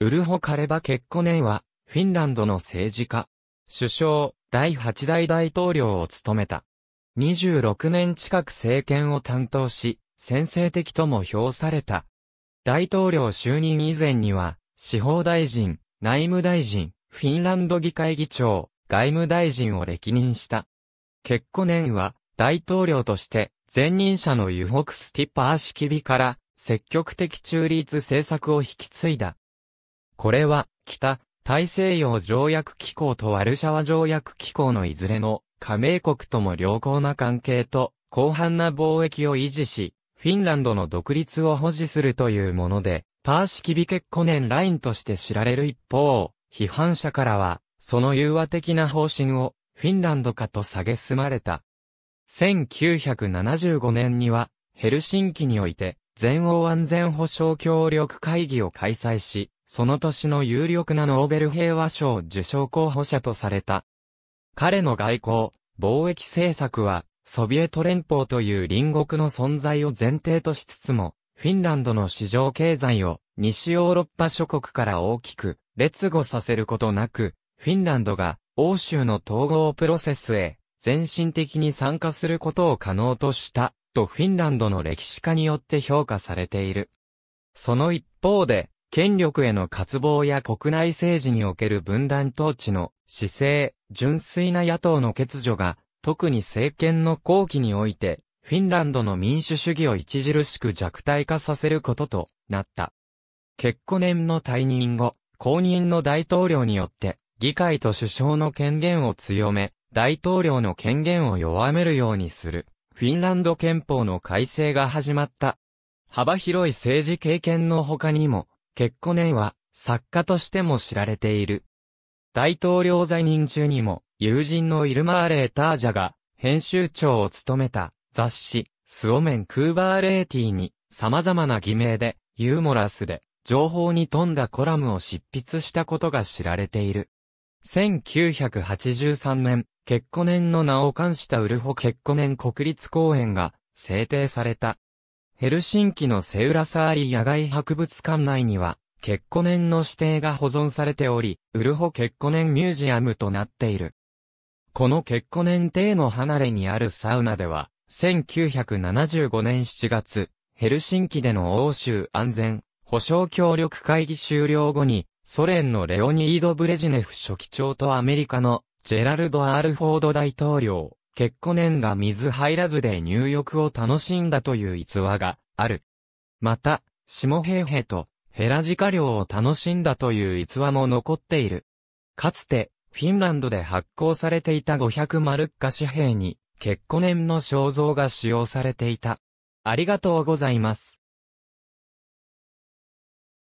ウルホ・カレバ・ケッコネンは、フィンランドの政治家、首相、第8代大統領を務めた。26年近く政権を担当し、先制的とも評された。大統領就任以前には、司法大臣、内務大臣、フィンランド議会議長、外務大臣を歴任した。結婚年は、大統領として、前任者のユホクスティッパー式日から、積極的中立政策を引き継いだ。これは、北、大西洋条約機構とワルシャワ条約機構のいずれの加盟国とも良好な関係と、広範な貿易を維持し、フィンランドの独立を保持するというもので、パーシキビケッコネンラインとして知られる一方、批判者からは、その融和的な方針を、フィンランドかと下げすまれた。1975年には、ヘルシンキにおいて、全欧安全保障協力会議を開催し、その年の有力なノーベル平和賞受賞候補者とされた。彼の外交、貿易政策は、ソビエト連邦という隣国の存在を前提としつつも、フィンランドの市場経済を西ヨーロッパ諸国から大きく劣後させることなく、フィンランドが欧州の統合プロセスへ全身的に参加することを可能としたとフィンランドの歴史家によって評価されている。その一方で、権力への渇望や国内政治における分断統治の姿勢、純粋な野党の欠如が、特に政権の後期において、フィンランドの民主主義を著しく弱体化させることとなった。結婚年の退任後、公認の大統領によって、議会と首相の権限を強め、大統領の権限を弱めるようにする。フィンランド憲法の改正が始まった。幅広い政治経験の他にも、結婚年は作家としても知られている。大統領在任中にも、友人のイルマーレー・タージャが、編集長を務めた雑誌、スオメン・クーバーレーティーに、様々な偽名で、ユーモラスで、情報に富んだコラムを執筆したことが知られている。1983年、結婚年の名を冠したウルホ結婚年国立公園が制定された。ヘルシンキのセウラサーリ野外博物館内には、結婚年の指定が保存されており、ウルホ結婚年ミュージアムとなっている。この結婚年邸の離れにあるサウナでは、1975年7月、ヘルシンキでの欧州安全保障協力会議終了後に、ソ連のレオニード・ブレジネフ書記長とアメリカのジェラルド・アールフォード大統領、結婚年が水入らずで入浴を楽しんだという逸話がある。また、下平平とヘラジカ漁を楽しんだという逸話も残っている。かつて、フィンランドで発行されていた500マルッカ紙幣に、結婚年の肖像が使用されていた。ありがとうございます。